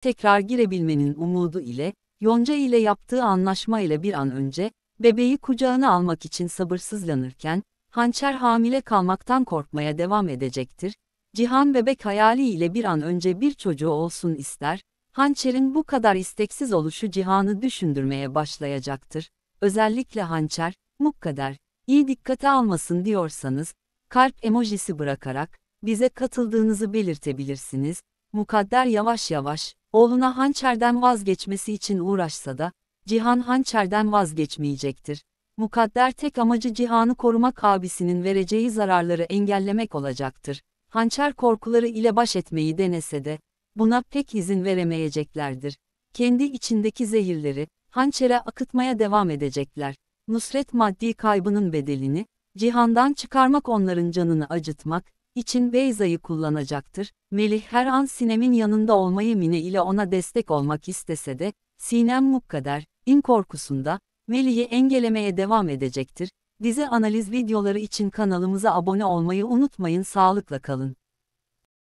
tekrar girebilmenin umudu ile, Yonca ile yaptığı anlaşma ile bir an önce, bebeği kucağına almak için sabırsızlanırken, hançer hamile kalmaktan korkmaya devam edecektir. Cihan bebek hayali ile bir an önce bir çocuğu olsun ister, hançerin bu kadar isteksiz oluşu Cihan'ı düşündürmeye başlayacaktır. Özellikle hançer, mukkader, iyi dikkate almasın diyorsanız, kalp emojisi bırakarak, bize katıldığınızı belirtebilirsiniz. Mukadder yavaş yavaş, Oğluna hançerden vazgeçmesi için uğraşsa da, Cihan hançerden vazgeçmeyecektir. Mukadder tek amacı Cihan'ı korumak abisinin vereceği zararları engellemek olacaktır. Hançer korkuları ile baş etmeyi denese de, buna pek izin veremeyeceklerdir. Kendi içindeki zehirleri, hançere akıtmaya devam edecekler. Nusret maddi kaybının bedelini, cihandan çıkarmak onların canını acıtmak, için Beyza'yı kullanacaktır. Melih her an Sinem'in yanında olmayı Mine ile ona destek olmak istese de, Sinem mukkader, in korkusunda, Melih'i engellemeye devam edecektir. Dizi analiz videoları için kanalımıza abone olmayı unutmayın sağlıkla kalın.